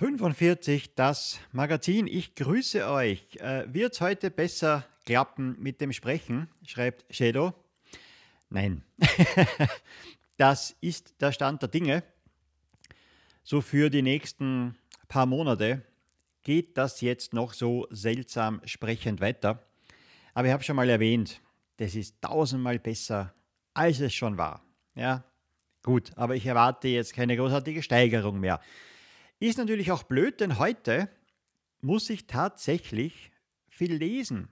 45, das Magazin. Ich grüße euch. Äh, Wird heute besser klappen mit dem Sprechen? schreibt Shadow. Nein, das ist der Stand der Dinge. So für die nächsten paar Monate geht das jetzt noch so seltsam sprechend weiter. Aber ich habe schon mal erwähnt, das ist tausendmal besser, als es schon war. Ja, gut, aber ich erwarte jetzt keine großartige Steigerung mehr. Ist natürlich auch blöd, denn heute muss ich tatsächlich viel lesen.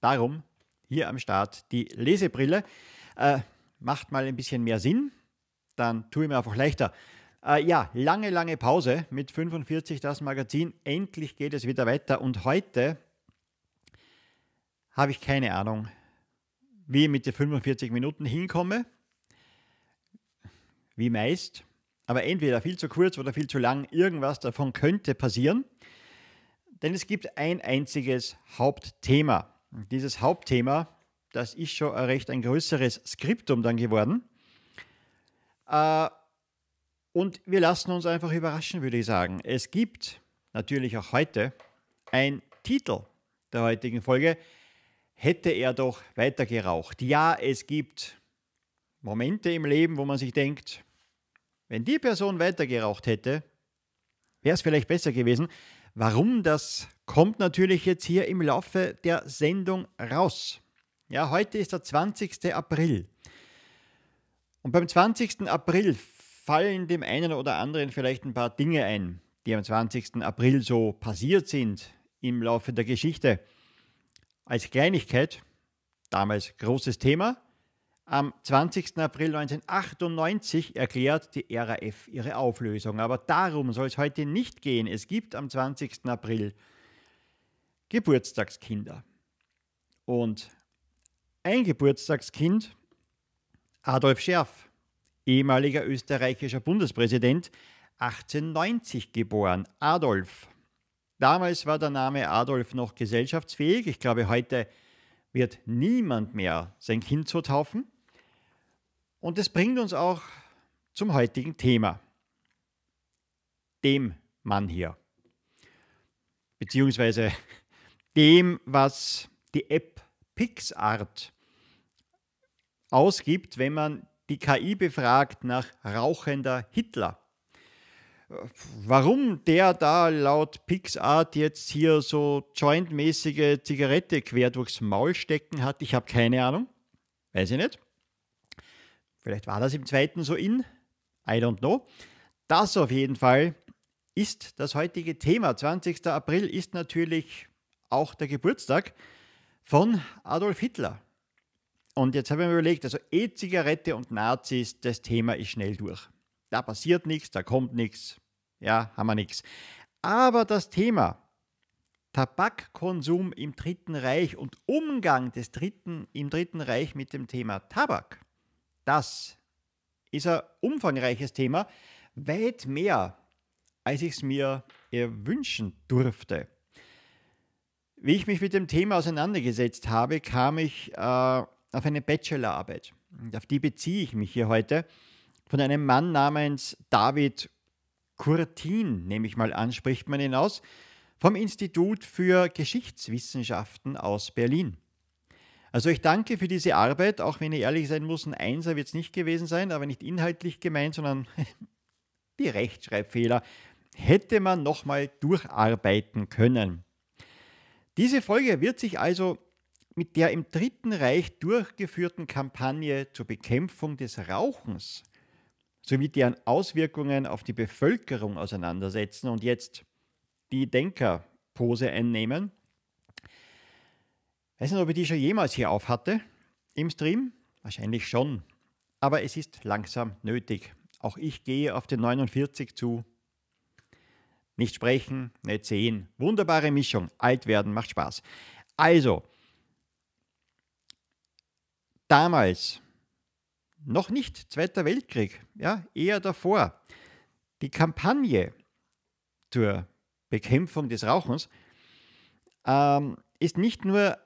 Darum hier am Start die Lesebrille. Äh, macht mal ein bisschen mehr Sinn, dann tue ich mir einfach leichter. Äh, ja, lange, lange Pause mit 45 das Magazin. Endlich geht es wieder weiter und heute habe ich keine Ahnung, wie ich mit den 45 Minuten hinkomme. Wie meist aber entweder viel zu kurz oder viel zu lang, irgendwas davon könnte passieren. Denn es gibt ein einziges Hauptthema. dieses Hauptthema, das ist schon ein recht ein größeres Skriptum dann geworden. Äh, und wir lassen uns einfach überraschen, würde ich sagen. Es gibt natürlich auch heute ein Titel der heutigen Folge. Hätte er doch weiter geraucht. Ja, es gibt Momente im Leben, wo man sich denkt, wenn die Person weitergeraucht hätte, wäre es vielleicht besser gewesen. Warum das kommt natürlich jetzt hier im Laufe der Sendung raus. Ja, heute ist der 20. April. Und beim 20. April fallen dem einen oder anderen vielleicht ein paar Dinge ein, die am 20. April so passiert sind im Laufe der Geschichte. Als Kleinigkeit, damals großes Thema, am 20. April 1998 erklärt die RAF ihre Auflösung. Aber darum soll es heute nicht gehen. Es gibt am 20. April Geburtstagskinder. Und ein Geburtstagskind, Adolf Scherf, ehemaliger österreichischer Bundespräsident, 1890 geboren, Adolf. Damals war der Name Adolf noch gesellschaftsfähig. Ich glaube, heute wird niemand mehr sein Kind so taufen. Und das bringt uns auch zum heutigen Thema, dem Mann hier, beziehungsweise dem, was die App PixArt ausgibt, wenn man die KI befragt nach rauchender Hitler warum der da laut PixArt jetzt hier so jointmäßige Zigarette quer durchs Maul stecken hat, ich habe keine Ahnung. Weiß ich nicht. Vielleicht war das im zweiten so in. I don't know. Das auf jeden Fall ist das heutige Thema. 20. April ist natürlich auch der Geburtstag von Adolf Hitler. Und jetzt habe ich mir überlegt, also E-Zigarette und Nazis, das Thema ist schnell durch. Da passiert nichts, da kommt nichts, ja, haben wir nichts. Aber das Thema Tabakkonsum im Dritten Reich und Umgang des Dritten, im Dritten Reich mit dem Thema Tabak, das ist ein umfangreiches Thema, weit mehr, als ich es mir erwünschen durfte. Wie ich mich mit dem Thema auseinandergesetzt habe, kam ich äh, auf eine Bachelorarbeit. Und auf die beziehe ich mich hier heute von einem Mann namens David Curtin, nehme ich mal an, spricht man ihn aus, vom Institut für Geschichtswissenschaften aus Berlin. Also ich danke für diese Arbeit, auch wenn ich ehrlich sein muss, ein Einser wird es nicht gewesen sein, aber nicht inhaltlich gemeint, sondern die Rechtschreibfehler hätte man nochmal durcharbeiten können. Diese Folge wird sich also mit der im Dritten Reich durchgeführten Kampagne zur Bekämpfung des Rauchens sowie deren Auswirkungen auf die Bevölkerung auseinandersetzen und jetzt die Denkerpose einnehmen. Ich weiß nicht, ob ich die schon jemals hier auf hatte im Stream. Wahrscheinlich schon. Aber es ist langsam nötig. Auch ich gehe auf den 49 zu. Nicht sprechen, nicht sehen. Wunderbare Mischung. Alt werden macht Spaß. Also, damals noch nicht Zweiter Weltkrieg, ja, eher davor. Die Kampagne zur Bekämpfung des Rauchens ähm, ist nicht nur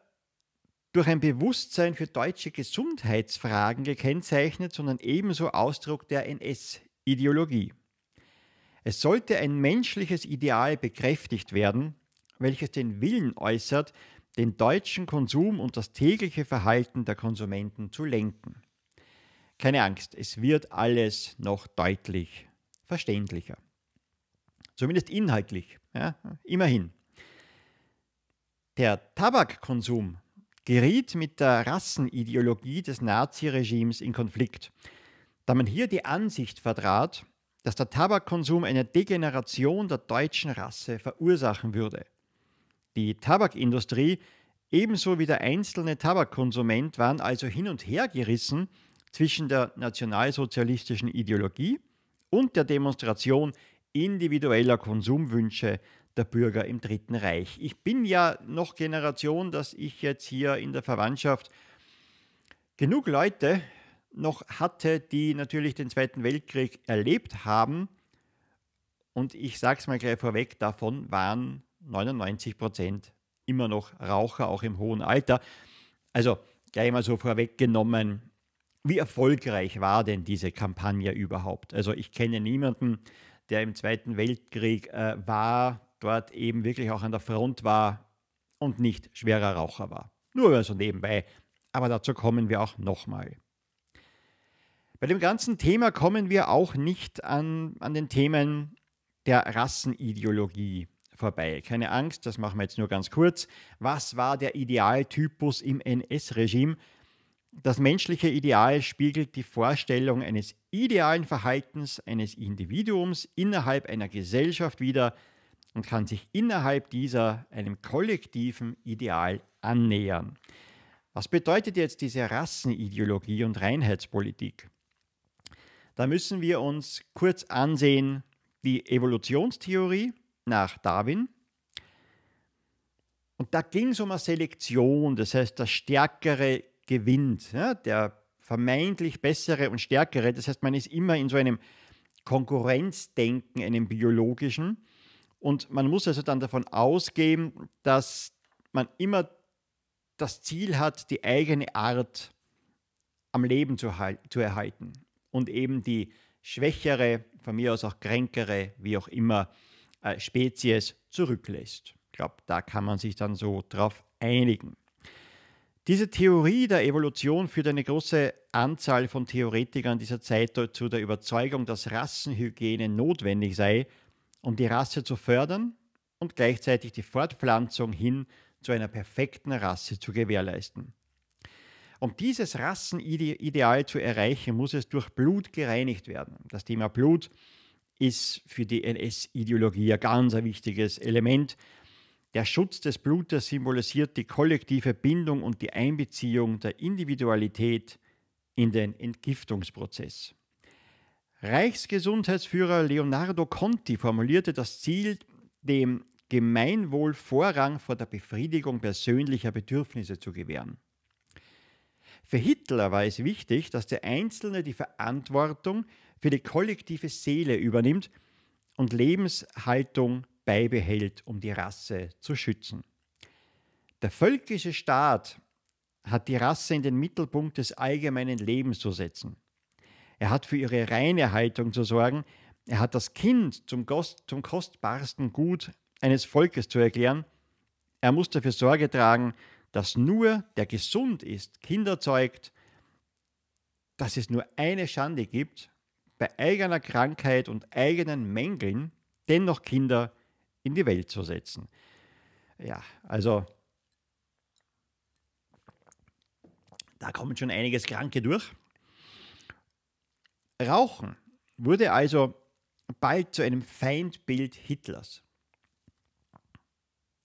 durch ein Bewusstsein für deutsche Gesundheitsfragen gekennzeichnet, sondern ebenso Ausdruck der NS-Ideologie. Es sollte ein menschliches Ideal bekräftigt werden, welches den Willen äußert, den deutschen Konsum und das tägliche Verhalten der Konsumenten zu lenken. Keine Angst, es wird alles noch deutlich verständlicher. Zumindest inhaltlich, ja, immerhin. Der Tabakkonsum geriet mit der Rassenideologie des Naziregimes in Konflikt, da man hier die Ansicht vertrat, dass der Tabakkonsum eine Degeneration der deutschen Rasse verursachen würde. Die Tabakindustrie ebenso wie der einzelne Tabakkonsument waren also hin und her gerissen zwischen der nationalsozialistischen Ideologie und der Demonstration individueller Konsumwünsche der Bürger im Dritten Reich. Ich bin ja noch Generation, dass ich jetzt hier in der Verwandtschaft genug Leute noch hatte, die natürlich den Zweiten Weltkrieg erlebt haben. Und ich sage es mal gleich vorweg, davon waren 99 Prozent immer noch Raucher, auch im hohen Alter. Also gleich mal so vorweggenommen, wie erfolgreich war denn diese Kampagne überhaupt? Also ich kenne niemanden, der im Zweiten Weltkrieg äh, war, dort eben wirklich auch an der Front war und nicht schwerer Raucher war. Nur so also nebenbei, aber dazu kommen wir auch nochmal. Bei dem ganzen Thema kommen wir auch nicht an, an den Themen der Rassenideologie vorbei. Keine Angst, das machen wir jetzt nur ganz kurz. Was war der Idealtypus im NS-Regime? Das menschliche Ideal spiegelt die Vorstellung eines idealen Verhaltens eines Individuums innerhalb einer Gesellschaft wider und kann sich innerhalb dieser einem kollektiven Ideal annähern. Was bedeutet jetzt diese Rassenideologie und Reinheitspolitik? Da müssen wir uns kurz ansehen die Evolutionstheorie nach Darwin. Und da ging es um eine Selektion, das heißt, das Stärkere gewinnt. Ja? Der vermeintlich bessere und stärkere. Das heißt, man ist immer in so einem Konkurrenzdenken, einem biologischen. Und man muss also dann davon ausgehen, dass man immer das Ziel hat, die eigene Art am Leben zu, zu erhalten. Und eben die schwächere, von mir aus auch kränkere, wie auch immer, äh, Spezies zurücklässt. Ich glaube, da kann man sich dann so drauf einigen. Diese Theorie der Evolution führt eine große Anzahl von Theoretikern dieser Zeit zu der Überzeugung, dass Rassenhygiene notwendig sei, um die Rasse zu fördern und gleichzeitig die Fortpflanzung hin zu einer perfekten Rasse zu gewährleisten. Um dieses Rassenideal zu erreichen, muss es durch Blut gereinigt werden. Das Thema Blut ist für die NS-Ideologie ein ganz wichtiges Element der Schutz des Blutes symbolisiert die kollektive Bindung und die Einbeziehung der Individualität in den Entgiftungsprozess. Reichsgesundheitsführer Leonardo Conti formulierte das Ziel, dem Gemeinwohl Vorrang vor der Befriedigung persönlicher Bedürfnisse zu gewähren. Für Hitler war es wichtig, dass der Einzelne die Verantwortung für die kollektive Seele übernimmt und Lebenshaltung beibehält, um die Rasse zu schützen. Der völkische Staat hat die Rasse in den Mittelpunkt des allgemeinen Lebens zu setzen. Er hat für ihre reine Haltung zu sorgen, er hat das Kind zum, Gost, zum kostbarsten Gut eines Volkes zu erklären, er muss dafür Sorge tragen, dass nur der gesund ist, Kinder zeugt, dass es nur eine Schande gibt, bei eigener Krankheit und eigenen Mängeln dennoch Kinder zu in die Welt zu setzen. Ja, also da kommt schon einiges Kranke durch. Rauchen wurde also bald zu einem Feindbild Hitlers.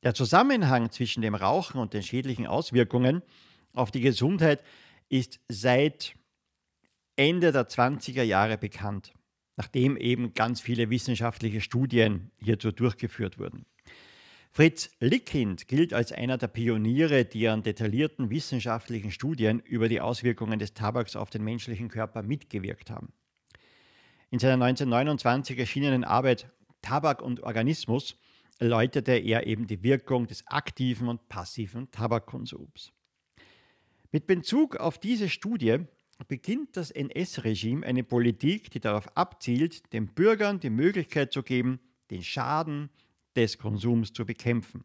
Der Zusammenhang zwischen dem Rauchen und den schädlichen Auswirkungen auf die Gesundheit ist seit Ende der 20er Jahre bekannt nachdem eben ganz viele wissenschaftliche Studien hierzu durchgeführt wurden. Fritz Lickhind gilt als einer der Pioniere, die an detaillierten wissenschaftlichen Studien über die Auswirkungen des Tabaks auf den menschlichen Körper mitgewirkt haben. In seiner 1929 erschienenen Arbeit Tabak und Organismus erläuterte er eben die Wirkung des aktiven und passiven Tabakkonsums. Mit Bezug auf diese Studie beginnt das NS-Regime eine Politik, die darauf abzielt, den Bürgern die Möglichkeit zu geben, den Schaden des Konsums zu bekämpfen.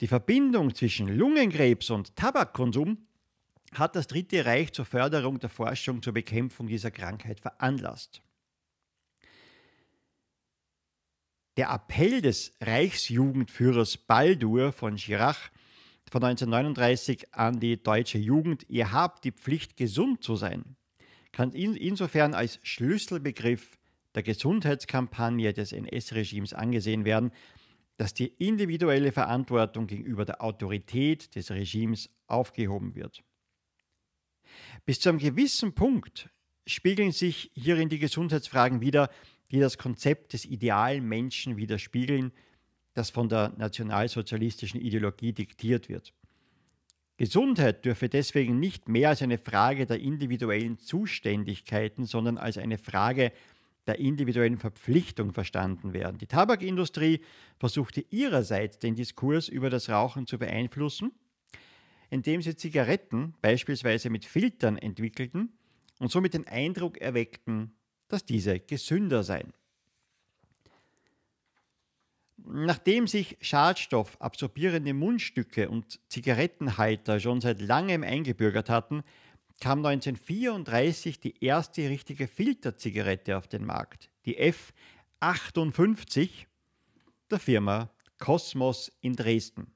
Die Verbindung zwischen Lungenkrebs und Tabakkonsum hat das Dritte Reich zur Förderung der Forschung zur Bekämpfung dieser Krankheit veranlasst. Der Appell des Reichsjugendführers Baldur von Girach von 1939 an die deutsche Jugend, ihr habt die Pflicht, gesund zu sein, kann in, insofern als Schlüsselbegriff der Gesundheitskampagne des NS-Regimes angesehen werden, dass die individuelle Verantwortung gegenüber der Autorität des Regimes aufgehoben wird. Bis zu einem gewissen Punkt spiegeln sich hierin die Gesundheitsfragen wider, die das Konzept des idealen Menschen widerspiegeln, das von der nationalsozialistischen Ideologie diktiert wird. Gesundheit dürfe deswegen nicht mehr als eine Frage der individuellen Zuständigkeiten, sondern als eine Frage der individuellen Verpflichtung verstanden werden. Die Tabakindustrie versuchte ihrerseits den Diskurs über das Rauchen zu beeinflussen, indem sie Zigaretten beispielsweise mit Filtern entwickelten und somit den Eindruck erweckten, dass diese gesünder seien. Nachdem sich schadstoffabsorbierende Mundstücke und Zigarettenhalter schon seit langem eingebürgert hatten, kam 1934 die erste richtige Filterzigarette auf den Markt, die F58 der Firma Cosmos in Dresden.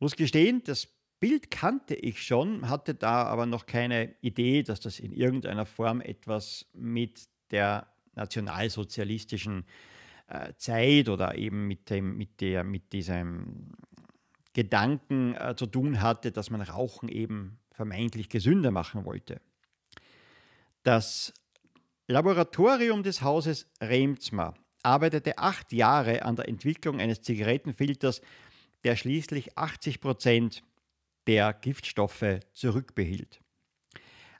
Muss gestehen, das Bild kannte ich schon, hatte da aber noch keine Idee, dass das in irgendeiner Form etwas mit der nationalsozialistischen äh, äh, Zeit oder eben mit, dem, mit, der, mit diesem Gedanken äh, zu tun hatte, dass man Rauchen eben vermeintlich gesünder machen wollte. Das Laboratorium des Hauses Remzma arbeitete acht Jahre an der Entwicklung eines Zigarettenfilters, der schließlich 80 Prozent der Giftstoffe zurückbehielt.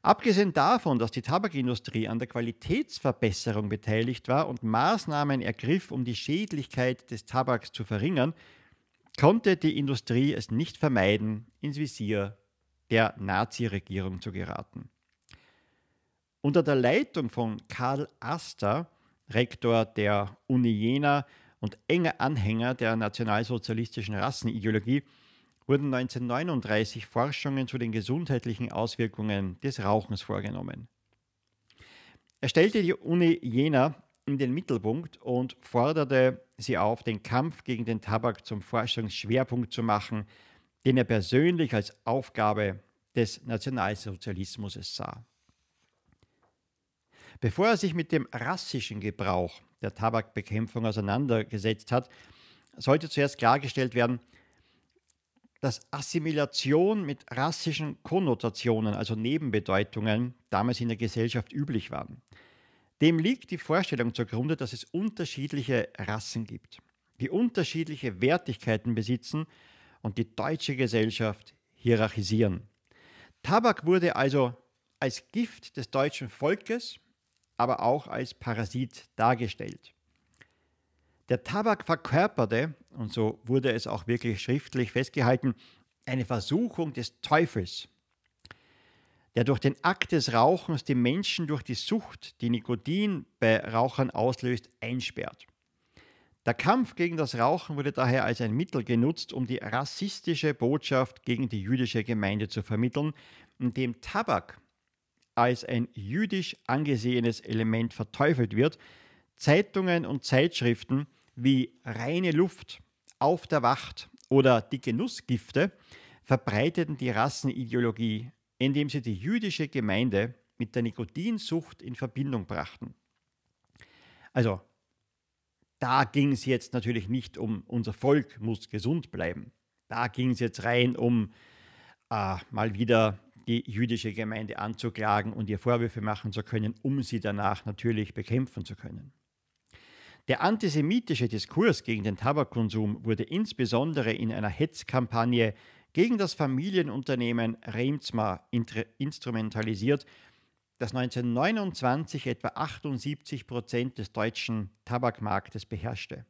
Abgesehen davon, dass die Tabakindustrie an der Qualitätsverbesserung beteiligt war und Maßnahmen ergriff, um die Schädlichkeit des Tabaks zu verringern, konnte die Industrie es nicht vermeiden, ins Visier der Nazi-Regierung zu geraten. Unter der Leitung von Karl Aster, Rektor der Uni Jena und enger Anhänger der nationalsozialistischen Rassenideologie, wurden 1939 Forschungen zu den gesundheitlichen Auswirkungen des Rauchens vorgenommen. Er stellte die Uni Jena in den Mittelpunkt und forderte sie auf, den Kampf gegen den Tabak zum Forschungsschwerpunkt zu machen, den er persönlich als Aufgabe des Nationalsozialismus sah. Bevor er sich mit dem rassischen Gebrauch der Tabakbekämpfung auseinandergesetzt hat, sollte zuerst klargestellt werden, dass Assimilation mit rassischen Konnotationen, also Nebenbedeutungen, damals in der Gesellschaft üblich waren. Dem liegt die Vorstellung zugrunde, dass es unterschiedliche Rassen gibt, die unterschiedliche Wertigkeiten besitzen und die deutsche Gesellschaft hierarchisieren. Tabak wurde also als Gift des deutschen Volkes, aber auch als Parasit dargestellt. Der Tabak verkörperte, und so wurde es auch wirklich schriftlich festgehalten, eine Versuchung des Teufels, der durch den Akt des Rauchens die Menschen durch die Sucht, die Nikotin bei Rauchern auslöst, einsperrt. Der Kampf gegen das Rauchen wurde daher als ein Mittel genutzt, um die rassistische Botschaft gegen die jüdische Gemeinde zu vermitteln, indem Tabak als ein jüdisch angesehenes Element verteufelt wird, Zeitungen und Zeitschriften wie reine Luft auf der Wacht oder dicke Nussgifte verbreiteten die Rassenideologie, indem sie die jüdische Gemeinde mit der Nikotinsucht in Verbindung brachten. Also, da ging es jetzt natürlich nicht um, unser Volk muss gesund bleiben. Da ging es jetzt rein um äh, mal wieder die jüdische Gemeinde anzuklagen und ihr Vorwürfe machen zu können, um sie danach natürlich bekämpfen zu können. Der antisemitische Diskurs gegen den Tabakkonsum wurde insbesondere in einer Hetzkampagne gegen das Familienunternehmen Remsmar instrumentalisiert, das 1929 etwa 78 Prozent des deutschen Tabakmarktes beherrschte.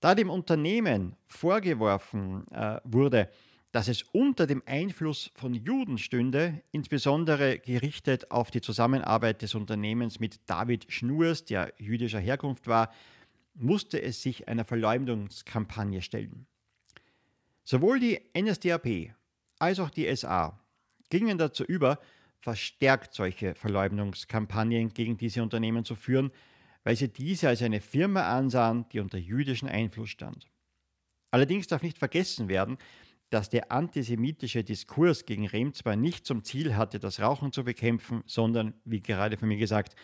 Da dem Unternehmen vorgeworfen äh, wurde, dass es unter dem Einfluss von Juden stünde, insbesondere gerichtet auf die Zusammenarbeit des Unternehmens mit David Schnurs, der jüdischer Herkunft war, musste es sich einer Verleumdungskampagne stellen. Sowohl die NSDAP als auch die SA gingen dazu über, verstärkt solche Verleumdungskampagnen gegen diese Unternehmen zu führen, weil sie diese als eine Firma ansahen, die unter jüdischem Einfluss stand. Allerdings darf nicht vergessen werden, dass der antisemitische Diskurs gegen Rehm zwar nicht zum Ziel hatte, das Rauchen zu bekämpfen, sondern, wie gerade von mir gesagt,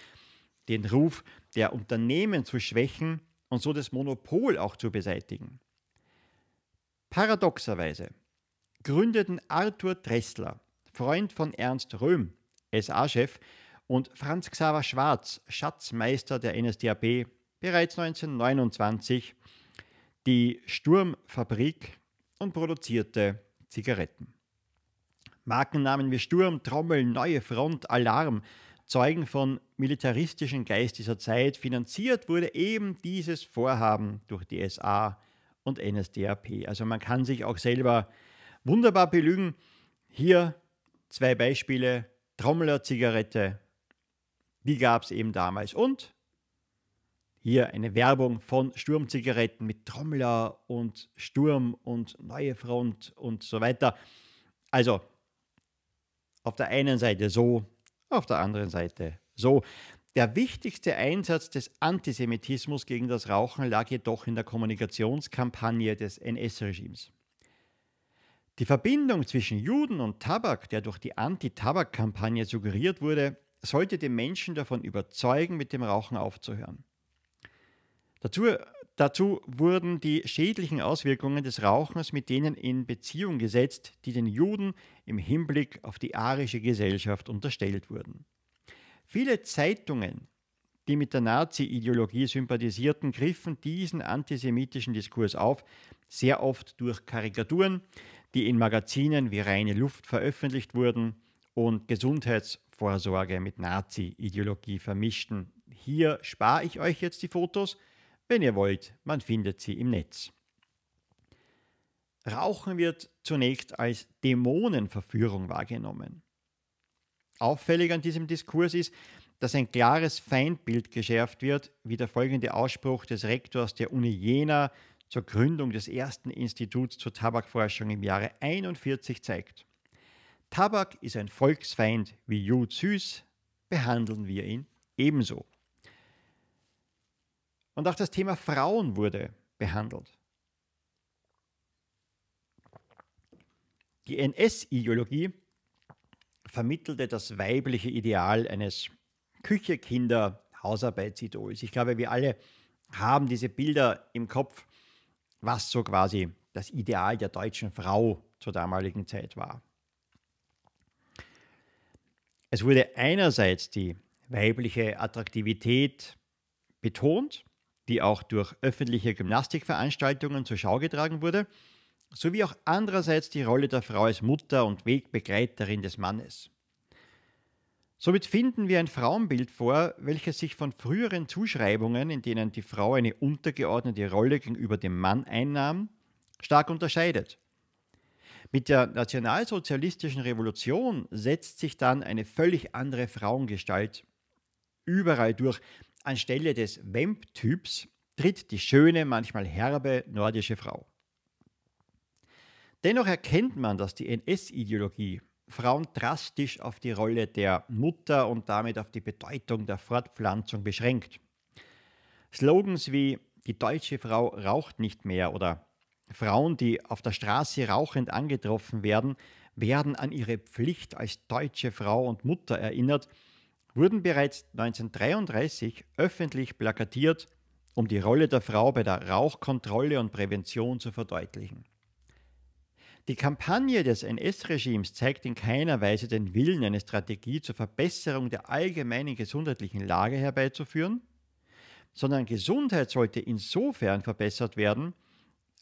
den Ruf der Unternehmen zu schwächen und so das Monopol auch zu beseitigen. Paradoxerweise gründeten Arthur Dressler, Freund von Ernst Röhm, SA-Chef, und Franz Xaver Schwarz, Schatzmeister der NSDAP, bereits 1929 die Sturmfabrik und produzierte Zigaretten. Markennamen wie Sturm, Trommel, Neue Front, Alarm zeugen von militaristischem Geist dieser Zeit. Finanziert wurde eben dieses Vorhaben durch die SA und NSDAP. Also man kann sich auch selber wunderbar belügen. Hier zwei Beispiele. Trommeler Zigarette, die gab es eben damals. Und hier eine Werbung von Sturmzigaretten mit Trommler und Sturm und Neue Front und so weiter. Also auf der einen Seite so, auf der anderen Seite so. Der wichtigste Einsatz des Antisemitismus gegen das Rauchen lag jedoch in der Kommunikationskampagne des NS-Regimes. Die Verbindung zwischen Juden und Tabak, der durch die Anti-Tabak-Kampagne suggeriert wurde, sollte die Menschen davon überzeugen, mit dem Rauchen aufzuhören. Dazu, dazu wurden die schädlichen Auswirkungen des Rauchens mit denen in Beziehung gesetzt, die den Juden im Hinblick auf die arische Gesellschaft unterstellt wurden. Viele Zeitungen, die mit der Nazi-Ideologie sympathisierten, griffen diesen antisemitischen Diskurs auf, sehr oft durch Karikaturen, die in Magazinen wie reine Luft veröffentlicht wurden und Gesundheitsvorsorge mit Nazi-Ideologie vermischten. Hier spare ich euch jetzt die Fotos, wenn ihr wollt, man findet sie im Netz. Rauchen wird zunächst als Dämonenverführung wahrgenommen. Auffällig an diesem Diskurs ist, dass ein klares Feindbild geschärft wird, wie der folgende Ausspruch des Rektors der Uni Jena zur Gründung des ersten Instituts zur Tabakforschung im Jahre 1941 zeigt. Tabak ist ein Volksfeind wie Jud süß, behandeln wir ihn ebenso. Und auch das Thema Frauen wurde behandelt. Die NS-Ideologie vermittelte das weibliche Ideal eines Küche, Kinder, Hausarbeitsidols. Ich glaube, wir alle haben diese Bilder im Kopf, was so quasi das Ideal der deutschen Frau zur damaligen Zeit war. Es wurde einerseits die weibliche Attraktivität betont, die auch durch öffentliche Gymnastikveranstaltungen zur Schau getragen wurde, sowie auch andererseits die Rolle der Frau als Mutter und Wegbegleiterin des Mannes. Somit finden wir ein Frauenbild vor, welches sich von früheren Zuschreibungen, in denen die Frau eine untergeordnete Rolle gegenüber dem Mann einnahm, stark unterscheidet. Mit der nationalsozialistischen Revolution setzt sich dann eine völlig andere Frauengestalt überall durch, anstelle des Vamp-Typs tritt die schöne, manchmal herbe nordische Frau. Dennoch erkennt man, dass die NS-Ideologie Frauen drastisch auf die Rolle der Mutter und damit auf die Bedeutung der Fortpflanzung beschränkt. Slogans wie die deutsche Frau raucht nicht mehr oder Frauen, die auf der Straße rauchend angetroffen werden, werden an ihre Pflicht als deutsche Frau und Mutter erinnert wurden bereits 1933 öffentlich plakatiert, um die Rolle der Frau bei der Rauchkontrolle und Prävention zu verdeutlichen. Die Kampagne des NS-Regimes zeigt in keiner Weise den Willen, eine Strategie zur Verbesserung der allgemeinen gesundheitlichen Lage herbeizuführen, sondern Gesundheit sollte insofern verbessert werden,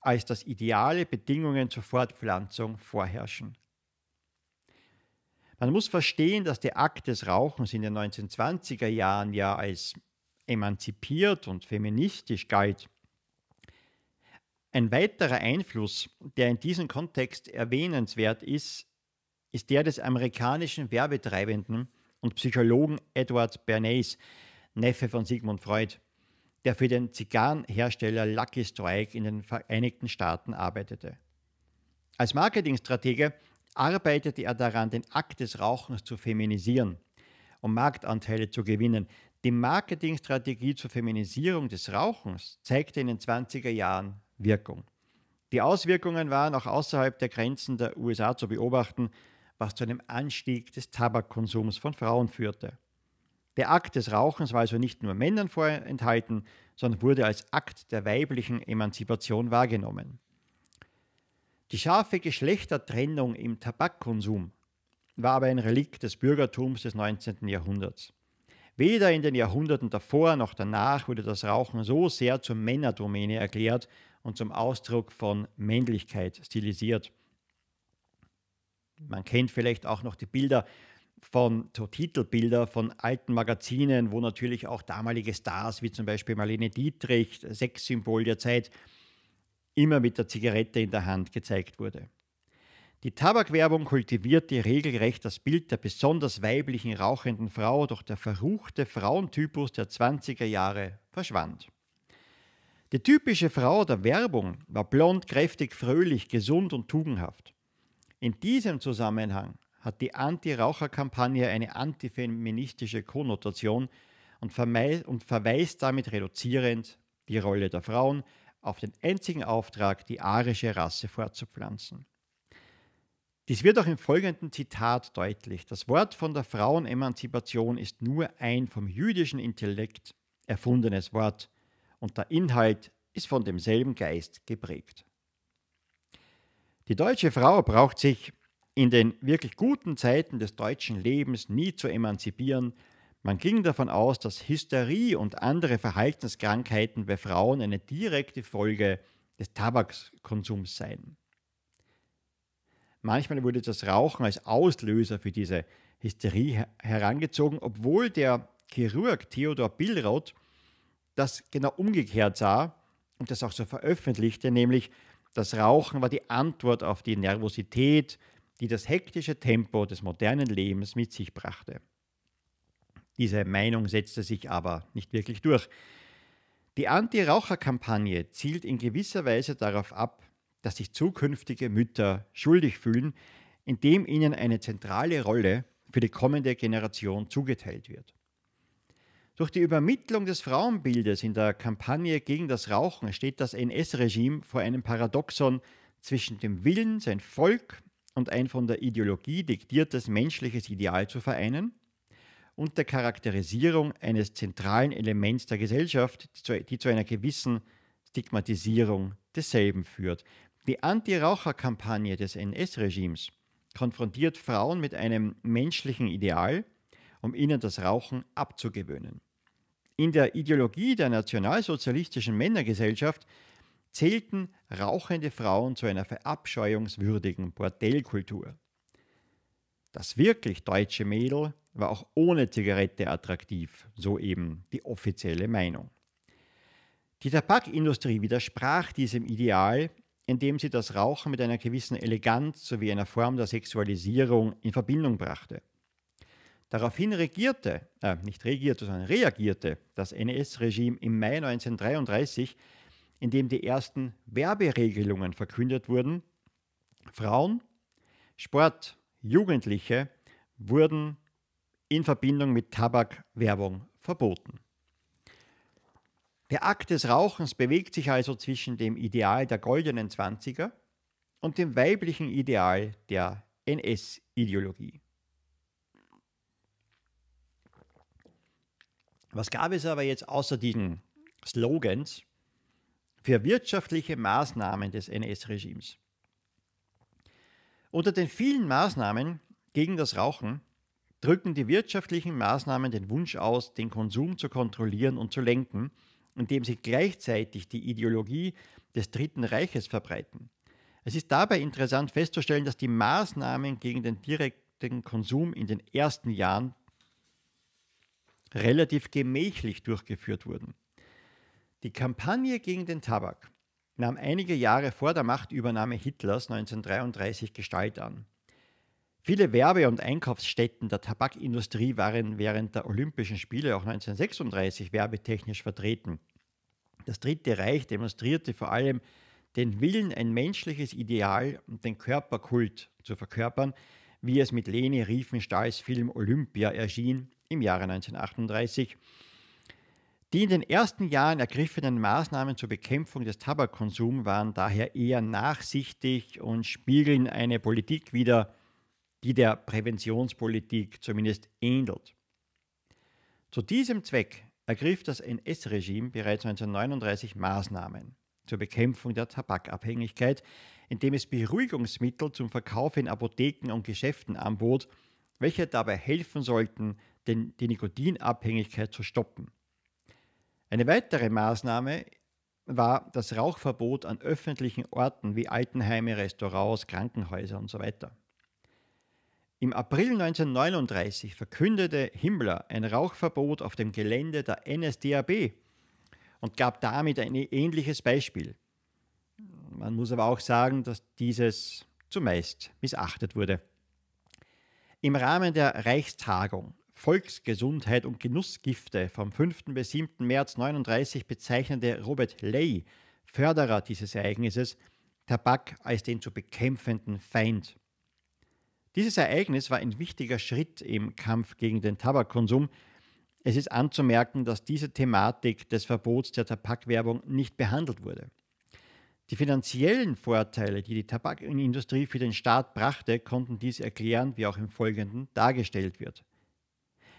als dass ideale Bedingungen zur Fortpflanzung vorherrschen. Man muss verstehen, dass der Akt des Rauchens in den 1920er Jahren ja als emanzipiert und feministisch galt. Ein weiterer Einfluss, der in diesem Kontext erwähnenswert ist, ist der des amerikanischen Werbetreibenden und Psychologen Edward Bernays, Neffe von Sigmund Freud, der für den Zigarrenhersteller Lucky Strike in den Vereinigten Staaten arbeitete. Als Marketingstratege arbeitete er daran, den Akt des Rauchens zu feminisieren um Marktanteile zu gewinnen. Die Marketingstrategie zur Feminisierung des Rauchens zeigte in den 20er Jahren Wirkung. Die Auswirkungen waren auch außerhalb der Grenzen der USA zu beobachten, was zu einem Anstieg des Tabakkonsums von Frauen führte. Der Akt des Rauchens war also nicht nur Männern vorenthalten, sondern wurde als Akt der weiblichen Emanzipation wahrgenommen. Die scharfe Geschlechtertrennung im Tabakkonsum war aber ein Relikt des Bürgertums des 19. Jahrhunderts. Weder in den Jahrhunderten davor noch danach wurde das Rauchen so sehr zur Männerdomäne erklärt und zum Ausdruck von Männlichkeit stilisiert. Man kennt vielleicht auch noch die Bilder von so Titelbilder von alten Magazinen, wo natürlich auch damalige Stars wie zum Beispiel Marlene Dietrich, Sexsymbol der Zeit, immer mit der Zigarette in der Hand gezeigt wurde. Die Tabakwerbung kultivierte regelrecht das Bild der besonders weiblichen rauchenden Frau, doch der verruchte Frauentypus der 20er Jahre verschwand. Die typische Frau der Werbung war blond, kräftig, fröhlich, gesund und tugendhaft. In diesem Zusammenhang hat die Anti-Raucher-Kampagne eine antifeministische Konnotation und, und verweist damit reduzierend die Rolle der Frauen auf den einzigen Auftrag, die arische Rasse fortzupflanzen. Dies wird auch im folgenden Zitat deutlich. Das Wort von der Frauenemanzipation ist nur ein vom jüdischen Intellekt erfundenes Wort und der Inhalt ist von demselben Geist geprägt. Die deutsche Frau braucht sich in den wirklich guten Zeiten des deutschen Lebens nie zu emanzipieren, man ging davon aus, dass Hysterie und andere Verhaltenskrankheiten bei Frauen eine direkte Folge des Tabakskonsums seien. Manchmal wurde das Rauchen als Auslöser für diese Hysterie herangezogen, obwohl der Chirurg Theodor Billroth das genau umgekehrt sah und das auch so veröffentlichte, nämlich das Rauchen war die Antwort auf die Nervosität, die das hektische Tempo des modernen Lebens mit sich brachte. Diese Meinung setzte sich aber nicht wirklich durch. Die Anti-Raucher-Kampagne zielt in gewisser Weise darauf ab, dass sich zukünftige Mütter schuldig fühlen, indem ihnen eine zentrale Rolle für die kommende Generation zugeteilt wird. Durch die Übermittlung des Frauenbildes in der Kampagne gegen das Rauchen steht das NS-Regime vor einem Paradoxon zwischen dem Willen, sein Volk und ein von der Ideologie diktiertes menschliches Ideal zu vereinen und der Charakterisierung eines zentralen Elements der Gesellschaft, die zu, die zu einer gewissen Stigmatisierung desselben führt. Die Anti-Raucher-Kampagne des NS-Regimes konfrontiert Frauen mit einem menschlichen Ideal, um ihnen das Rauchen abzugewöhnen. In der Ideologie der nationalsozialistischen Männergesellschaft zählten rauchende Frauen zu einer verabscheuungswürdigen Bordellkultur. Das wirklich deutsche Mädel war auch ohne Zigarette attraktiv, so eben die offizielle Meinung. Die Tabakindustrie widersprach diesem Ideal, indem sie das Rauchen mit einer gewissen Eleganz sowie einer Form der Sexualisierung in Verbindung brachte. Daraufhin regierte, äh, nicht regierte, sondern reagierte das NS-Regime im Mai 1933, indem die ersten Werberegelungen verkündet wurden. Frauen, Sport, Jugendliche wurden in Verbindung mit Tabakwerbung verboten. Der Akt des Rauchens bewegt sich also zwischen dem Ideal der goldenen Zwanziger und dem weiblichen Ideal der NS-Ideologie. Was gab es aber jetzt außer diesen Slogans für wirtschaftliche Maßnahmen des NS-Regimes? Unter den vielen Maßnahmen gegen das Rauchen drücken die wirtschaftlichen Maßnahmen den Wunsch aus, den Konsum zu kontrollieren und zu lenken, indem sie gleichzeitig die Ideologie des Dritten Reiches verbreiten. Es ist dabei interessant festzustellen, dass die Maßnahmen gegen den direkten Konsum in den ersten Jahren relativ gemächlich durchgeführt wurden. Die Kampagne gegen den Tabak nahm einige Jahre vor der Machtübernahme Hitlers 1933 Gestalt an. Viele Werbe- und Einkaufsstätten der Tabakindustrie waren während der Olympischen Spiele auch 1936 werbetechnisch vertreten. Das Dritte Reich demonstrierte vor allem den Willen, ein menschliches Ideal und den Körperkult zu verkörpern, wie es mit Leni Riefenstahls Film Olympia erschien im Jahre 1938. Die in den ersten Jahren ergriffenen Maßnahmen zur Bekämpfung des Tabakkonsums waren daher eher nachsichtig und spiegeln eine Politik wider, die der Präventionspolitik zumindest ähnelt. Zu diesem Zweck ergriff das NS-Regime bereits 1939 Maßnahmen zur Bekämpfung der Tabakabhängigkeit, indem es Beruhigungsmittel zum Verkauf in Apotheken und Geschäften anbot, welche dabei helfen sollten, den, die Nikotinabhängigkeit zu stoppen. Eine weitere Maßnahme war das Rauchverbot an öffentlichen Orten wie Altenheime, Restaurants, Krankenhäuser usw. So im April 1939 verkündete Himmler ein Rauchverbot auf dem Gelände der NSDAP und gab damit ein ähnliches Beispiel. Man muss aber auch sagen, dass dieses zumeist missachtet wurde. Im Rahmen der Reichstagung Volksgesundheit und Genussgifte vom 5. bis 7. März 1939 bezeichnete Robert Ley, Förderer dieses Ereignisses, Tabak als den zu bekämpfenden Feind. Dieses Ereignis war ein wichtiger Schritt im Kampf gegen den Tabakkonsum. Es ist anzumerken, dass diese Thematik des Verbots der Tabakwerbung nicht behandelt wurde. Die finanziellen Vorteile, die die Tabakindustrie für den Staat brachte, konnten dies erklären, wie auch im Folgenden dargestellt wird.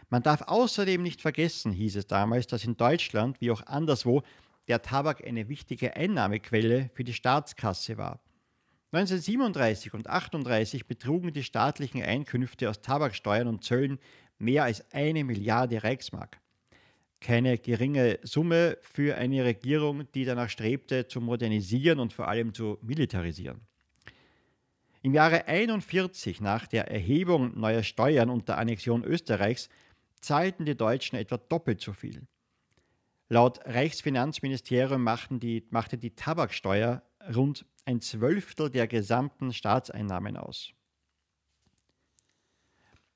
Man darf außerdem nicht vergessen, hieß es damals, dass in Deutschland wie auch anderswo der Tabak eine wichtige Einnahmequelle für die Staatskasse war. 1937 und 1938 betrugen die staatlichen Einkünfte aus Tabaksteuern und Zöllen mehr als eine Milliarde Reichsmark. Keine geringe Summe für eine Regierung, die danach strebte, zu modernisieren und vor allem zu militarisieren. Im Jahre 1941, nach der Erhebung neuer Steuern und der Annexion Österreichs zahlten die Deutschen etwa doppelt so viel. Laut Reichsfinanzministerium machten die, machte die Tabaksteuer rund ein Zwölftel der gesamten Staatseinnahmen aus.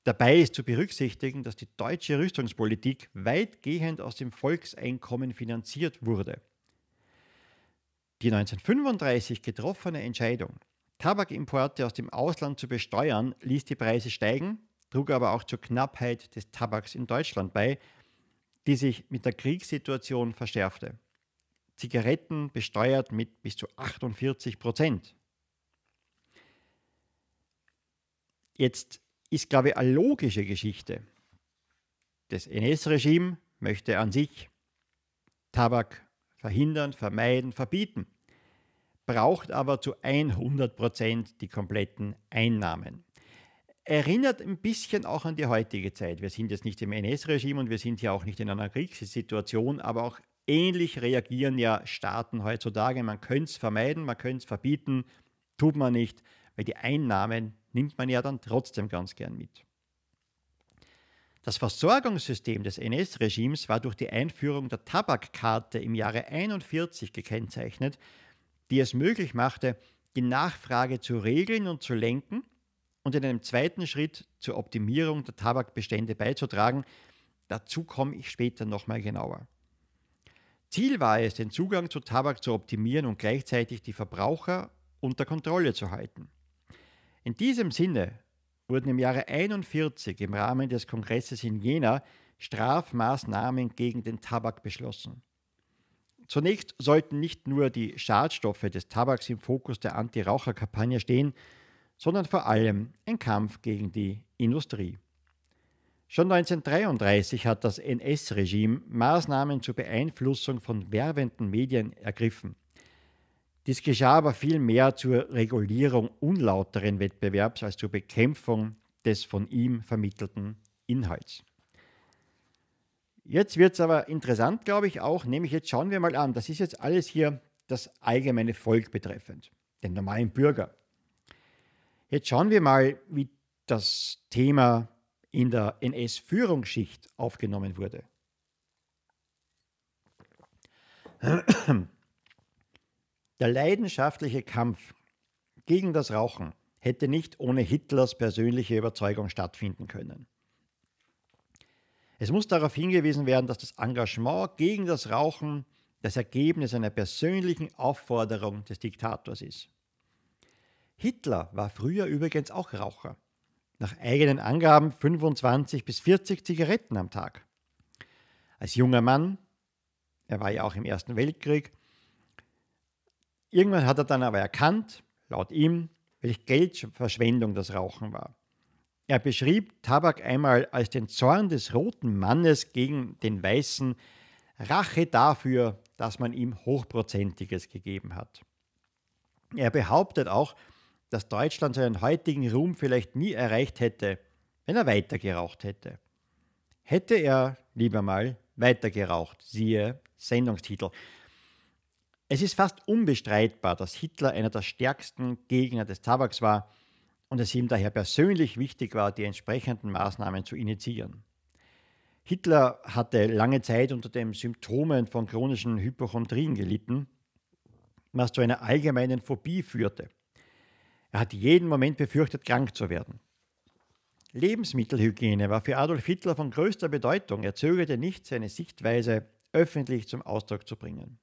Dabei ist zu berücksichtigen, dass die deutsche Rüstungspolitik weitgehend aus dem Volkseinkommen finanziert wurde. Die 1935 getroffene Entscheidung, Tabakimporte aus dem Ausland zu besteuern, ließ die Preise steigen, trug aber auch zur Knappheit des Tabaks in Deutschland bei, die sich mit der Kriegssituation verschärfte. Zigaretten besteuert mit bis zu 48 Prozent. Jetzt ist, glaube ich, eine logische Geschichte. Das NS-Regime möchte an sich Tabak verhindern, vermeiden, verbieten, braucht aber zu 100 Prozent die kompletten Einnahmen. Erinnert ein bisschen auch an die heutige Zeit. Wir sind jetzt nicht im NS-Regime und wir sind ja auch nicht in einer Kriegssituation, aber auch Ähnlich reagieren ja Staaten heutzutage. Man könnte es vermeiden, man könnte es verbieten, tut man nicht, weil die Einnahmen nimmt man ja dann trotzdem ganz gern mit. Das Versorgungssystem des NS-Regimes war durch die Einführung der Tabakkarte im Jahre 1941 gekennzeichnet, die es möglich machte, die Nachfrage zu regeln und zu lenken und in einem zweiten Schritt zur Optimierung der Tabakbestände beizutragen. Dazu komme ich später nochmal genauer. Ziel war es, den Zugang zu Tabak zu optimieren und gleichzeitig die Verbraucher unter Kontrolle zu halten. In diesem Sinne wurden im Jahre 1941 im Rahmen des Kongresses in Jena Strafmaßnahmen gegen den Tabak beschlossen. Zunächst sollten nicht nur die Schadstoffe des Tabaks im Fokus der Anti-Raucher-Kampagne stehen, sondern vor allem ein Kampf gegen die Industrie. Schon 1933 hat das NS-Regime Maßnahmen zur Beeinflussung von werbenden Medien ergriffen. Dies geschah aber vielmehr zur Regulierung unlauteren Wettbewerbs als zur Bekämpfung des von ihm vermittelten Inhalts. Jetzt wird es aber interessant, glaube ich, auch, nämlich jetzt schauen wir mal an, das ist jetzt alles hier das allgemeine Volk betreffend, den normalen Bürger. Jetzt schauen wir mal, wie das Thema in der NS-Führungsschicht aufgenommen wurde. Der leidenschaftliche Kampf gegen das Rauchen hätte nicht ohne Hitlers persönliche Überzeugung stattfinden können. Es muss darauf hingewiesen werden, dass das Engagement gegen das Rauchen das Ergebnis einer persönlichen Aufforderung des Diktators ist. Hitler war früher übrigens auch Raucher nach eigenen Angaben 25 bis 40 Zigaretten am Tag. Als junger Mann, er war ja auch im Ersten Weltkrieg, irgendwann hat er dann aber erkannt, laut ihm, welche Geldverschwendung das Rauchen war. Er beschrieb Tabak einmal als den Zorn des roten Mannes gegen den Weißen, Rache dafür, dass man ihm Hochprozentiges gegeben hat. Er behauptet auch, dass Deutschland seinen heutigen Ruhm vielleicht nie erreicht hätte, wenn er weiter geraucht hätte. Hätte er lieber mal weiter geraucht, siehe Sendungstitel. Es ist fast unbestreitbar, dass Hitler einer der stärksten Gegner des Tabaks war und es ihm daher persönlich wichtig war, die entsprechenden Maßnahmen zu initiieren. Hitler hatte lange Zeit unter den Symptomen von chronischen Hypochondrien gelitten, was zu einer allgemeinen Phobie führte. Er hat jeden Moment befürchtet, krank zu werden. Lebensmittelhygiene war für Adolf Hitler von größter Bedeutung. Er zögerte nicht, seine Sichtweise öffentlich zum Ausdruck zu bringen.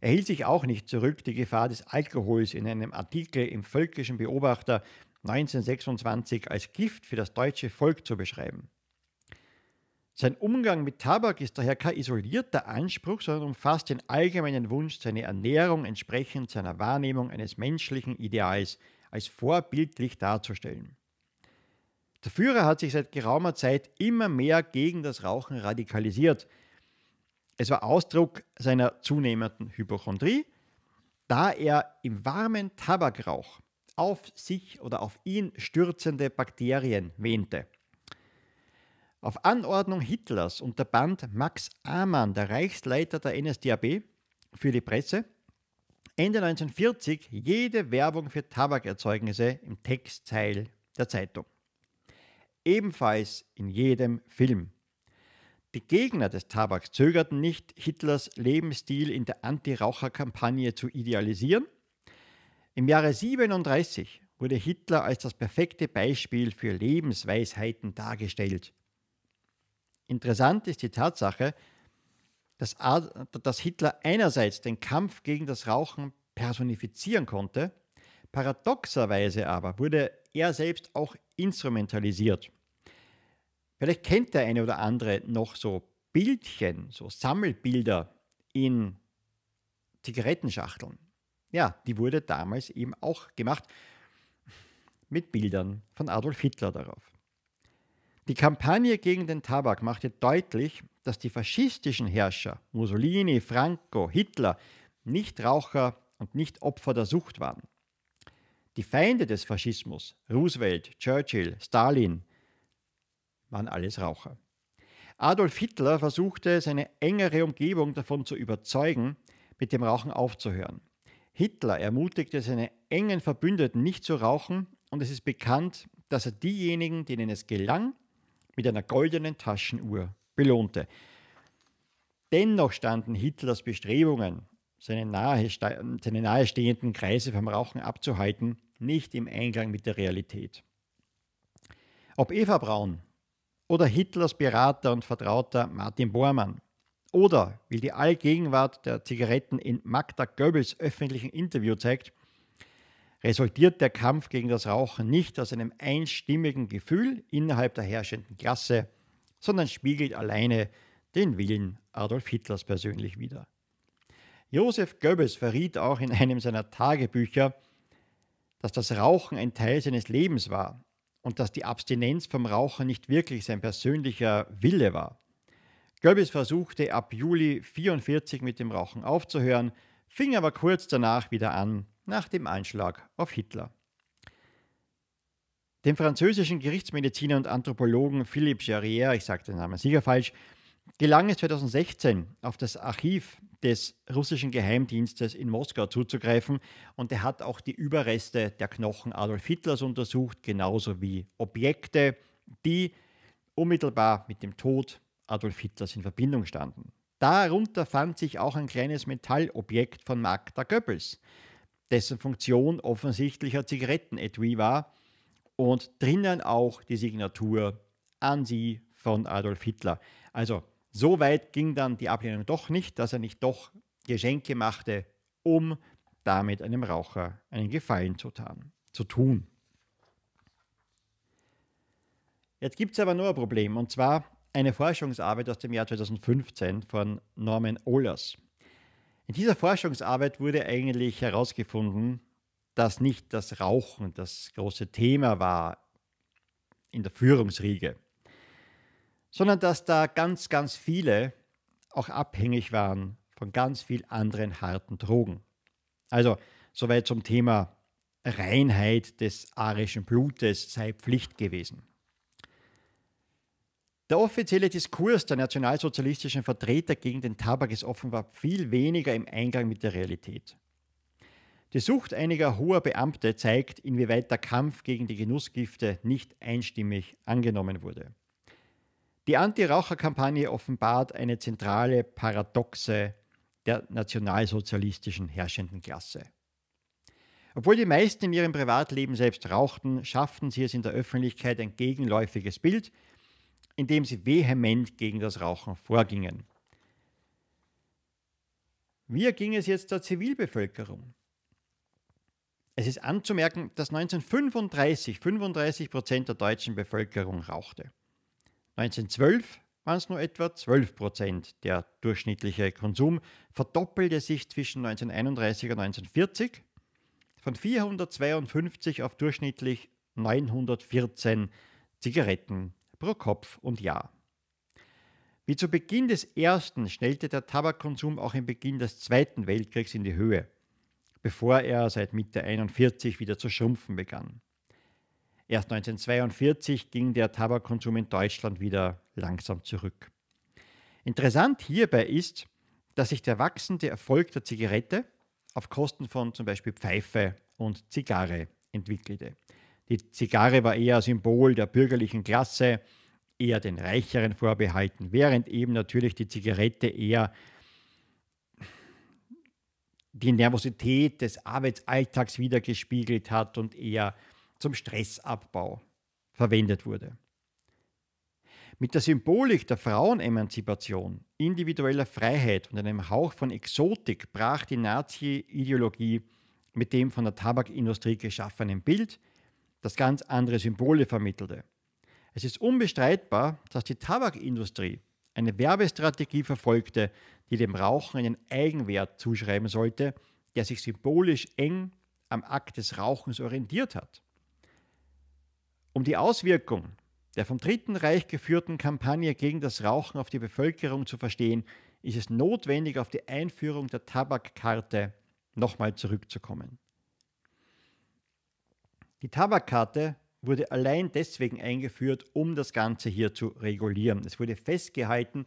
Er hielt sich auch nicht zurück, die Gefahr des Alkohols in einem Artikel im Völkischen Beobachter 1926 als Gift für das deutsche Volk zu beschreiben. Sein Umgang mit Tabak ist daher kein isolierter Anspruch, sondern umfasst den allgemeinen Wunsch, seine Ernährung entsprechend seiner Wahrnehmung eines menschlichen Ideals als vorbildlich darzustellen. Der Führer hat sich seit geraumer Zeit immer mehr gegen das Rauchen radikalisiert. Es war Ausdruck seiner zunehmenden Hypochondrie, da er im warmen Tabakrauch auf sich oder auf ihn stürzende Bakterien wähnte. Auf Anordnung Hitlers unterband Max Amann, der Reichsleiter der NSDAP, für die Presse Ende 1940 jede Werbung für Tabakerzeugnisse im Textteil der Zeitung. Ebenfalls in jedem Film. Die Gegner des Tabaks zögerten nicht, Hitlers Lebensstil in der Anti-Raucher-Kampagne zu idealisieren. Im Jahre 1937 wurde Hitler als das perfekte Beispiel für Lebensweisheiten dargestellt. Interessant ist die Tatsache, dass, dass Hitler einerseits den Kampf gegen das Rauchen personifizieren konnte, paradoxerweise aber wurde er selbst auch instrumentalisiert. Vielleicht kennt der eine oder andere noch so Bildchen, so Sammelbilder in Zigarettenschachteln. Ja, die wurde damals eben auch gemacht mit Bildern von Adolf Hitler darauf. Die Kampagne gegen den Tabak machte deutlich, dass die faschistischen Herrscher Mussolini, Franco, Hitler nicht Raucher und nicht Opfer der Sucht waren. Die Feinde des Faschismus, Roosevelt, Churchill, Stalin, waren alles Raucher. Adolf Hitler versuchte, seine engere Umgebung davon zu überzeugen, mit dem Rauchen aufzuhören. Hitler ermutigte seine engen Verbündeten nicht zu rauchen und es ist bekannt, dass er diejenigen, denen es gelang, mit einer goldenen Taschenuhr belohnte. Dennoch standen Hitlers Bestrebungen, seine, seine nahestehenden Kreise vom Rauchen abzuhalten, nicht im Einklang mit der Realität. Ob Eva Braun oder Hitlers Berater und Vertrauter Martin Bormann oder, wie die Allgegenwart der Zigaretten in Magda Goebbels öffentlichen Interview zeigt, resultiert der Kampf gegen das Rauchen nicht aus einem einstimmigen Gefühl innerhalb der herrschenden Klasse, sondern spiegelt alleine den Willen Adolf Hitlers persönlich wider. Josef Goebbels verriet auch in einem seiner Tagebücher, dass das Rauchen ein Teil seines Lebens war und dass die Abstinenz vom Rauchen nicht wirklich sein persönlicher Wille war. Goebbels versuchte ab Juli 1944 mit dem Rauchen aufzuhören, fing aber kurz danach wieder an nach dem Anschlag auf Hitler. Dem französischen Gerichtsmediziner und Anthropologen Philippe Jarrière, ich sage den Namen sicher falsch, gelang es 2016, auf das Archiv des russischen Geheimdienstes in Moskau zuzugreifen und er hat auch die Überreste der Knochen Adolf Hitlers untersucht, genauso wie Objekte, die unmittelbar mit dem Tod Adolf Hitlers in Verbindung standen. Darunter fand sich auch ein kleines Metallobjekt von Magda Goebbels dessen Funktion offensichtlicher Zigarettenetui war und drinnen auch die Signatur an sie von Adolf Hitler. Also so weit ging dann die Ablehnung doch nicht, dass er nicht doch Geschenke machte, um damit einem Raucher einen Gefallen zu, zu tun. Jetzt gibt es aber nur ein Problem, und zwar eine Forschungsarbeit aus dem Jahr 2015 von Norman Ohlers. In dieser Forschungsarbeit wurde eigentlich herausgefunden, dass nicht das Rauchen das große Thema war in der Führungsriege, sondern dass da ganz, ganz viele auch abhängig waren von ganz viel anderen harten Drogen. Also soweit zum Thema Reinheit des arischen Blutes sei Pflicht gewesen. Der offizielle Diskurs der nationalsozialistischen Vertreter gegen den Tabak ist offenbar viel weniger im Einklang mit der Realität. Die Sucht einiger hoher Beamte zeigt, inwieweit der Kampf gegen die Genussgifte nicht einstimmig angenommen wurde. Die Anti-Raucher-Kampagne offenbart eine zentrale Paradoxe der nationalsozialistischen herrschenden Klasse. Obwohl die meisten in ihrem Privatleben selbst rauchten, schafften sie es in der Öffentlichkeit ein gegenläufiges Bild indem sie vehement gegen das Rauchen vorgingen. Wie ging es jetzt der Zivilbevölkerung? Es ist anzumerken, dass 1935 35 Prozent der deutschen Bevölkerung rauchte. 1912 waren es nur etwa 12 Prozent. Der durchschnittliche Konsum verdoppelte sich zwischen 1931 und 1940 von 452 auf durchschnittlich 914 Zigaretten pro Kopf und Jahr. Wie zu Beginn des Ersten schnellte der Tabakkonsum auch im Beginn des Zweiten Weltkriegs in die Höhe, bevor er seit Mitte 41 wieder zu schrumpfen begann. Erst 1942 ging der Tabakkonsum in Deutschland wieder langsam zurück. Interessant hierbei ist, dass sich der wachsende Erfolg der Zigarette auf Kosten von zum Beispiel Pfeife und Zigarre entwickelte. Die Zigarre war eher Symbol der bürgerlichen Klasse, eher den Reicheren vorbehalten, während eben natürlich die Zigarette eher die Nervosität des Arbeitsalltags wiedergespiegelt hat und eher zum Stressabbau verwendet wurde. Mit der Symbolik der Frauenemanzipation, individueller Freiheit und einem Hauch von Exotik brach die Nazi-Ideologie mit dem von der Tabakindustrie geschaffenen Bild das ganz andere Symbole vermittelte. Es ist unbestreitbar, dass die Tabakindustrie eine Werbestrategie verfolgte, die dem Rauchen einen Eigenwert zuschreiben sollte, der sich symbolisch eng am Akt des Rauchens orientiert hat. Um die Auswirkung der vom Dritten Reich geführten Kampagne gegen das Rauchen auf die Bevölkerung zu verstehen, ist es notwendig, auf die Einführung der Tabakkarte nochmal zurückzukommen. Die Tabakkarte wurde allein deswegen eingeführt, um das Ganze hier zu regulieren. Es wurde festgehalten,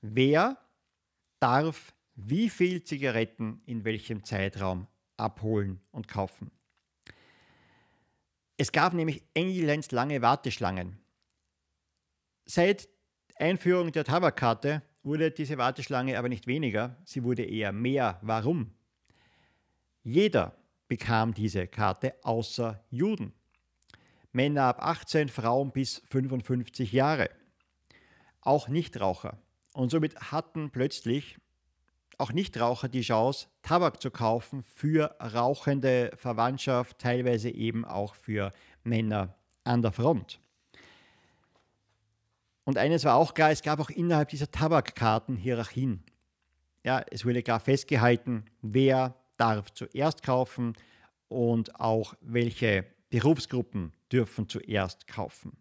wer darf wie viel Zigaretten in welchem Zeitraum abholen und kaufen. Es gab nämlich englands lange Warteschlangen. Seit Einführung der Tabakkarte wurde diese Warteschlange aber nicht weniger, sie wurde eher mehr. Warum? Jeder, bekam diese Karte außer Juden. Männer ab 18, Frauen bis 55 Jahre. Auch Nichtraucher. Und somit hatten plötzlich auch Nichtraucher die Chance, Tabak zu kaufen für rauchende Verwandtschaft, teilweise eben auch für Männer an der Front. Und eines war auch klar, es gab auch innerhalb dieser Tabakkarten Hierarchien. Ja, es wurde klar festgehalten, wer darf zuerst kaufen und auch welche Berufsgruppen dürfen zuerst kaufen.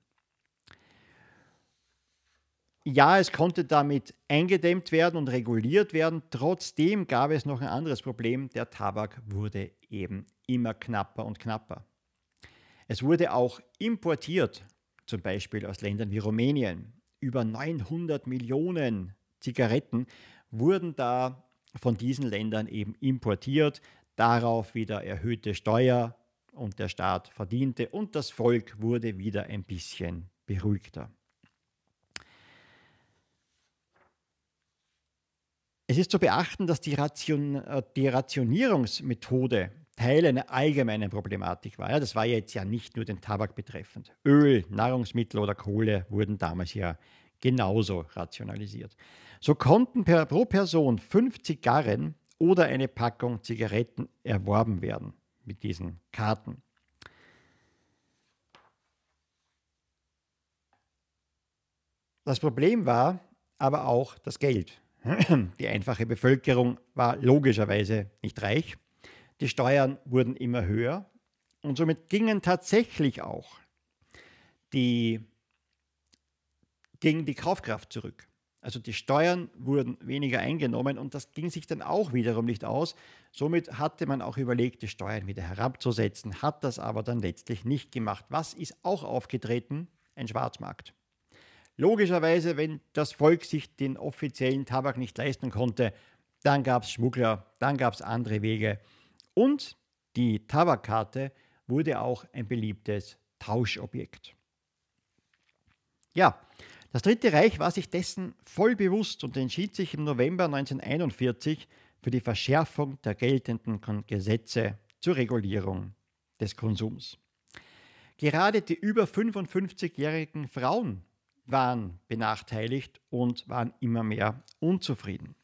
Ja, es konnte damit eingedämmt werden und reguliert werden. Trotzdem gab es noch ein anderes Problem. Der Tabak wurde eben immer knapper und knapper. Es wurde auch importiert, zum Beispiel aus Ländern wie Rumänien. Über 900 Millionen Zigaretten wurden da von diesen Ländern eben importiert, darauf wieder erhöhte Steuer und der Staat verdiente und das Volk wurde wieder ein bisschen beruhigter. Es ist zu beachten, dass die, Ration, äh, die Rationierungsmethode Teil einer allgemeinen Problematik war. Ja, das war jetzt ja nicht nur den Tabak betreffend. Öl, Nahrungsmittel oder Kohle wurden damals ja genauso rationalisiert. So konnten per, pro Person fünf Zigarren oder eine Packung Zigaretten erworben werden mit diesen Karten. Das Problem war aber auch das Geld. Die einfache Bevölkerung war logischerweise nicht reich. Die Steuern wurden immer höher und somit gingen tatsächlich auch die, gegen die Kaufkraft zurück. Also die Steuern wurden weniger eingenommen und das ging sich dann auch wiederum nicht aus. Somit hatte man auch überlegt, die Steuern wieder herabzusetzen, hat das aber dann letztlich nicht gemacht. Was ist auch aufgetreten? Ein Schwarzmarkt. Logischerweise, wenn das Volk sich den offiziellen Tabak nicht leisten konnte, dann gab es Schmuggler, dann gab es andere Wege. Und die Tabakkarte wurde auch ein beliebtes Tauschobjekt. Ja, das Dritte Reich war sich dessen voll bewusst und entschied sich im November 1941 für die Verschärfung der geltenden Gesetze zur Regulierung des Konsums. Gerade die über 55-jährigen Frauen waren benachteiligt und waren immer mehr unzufrieden.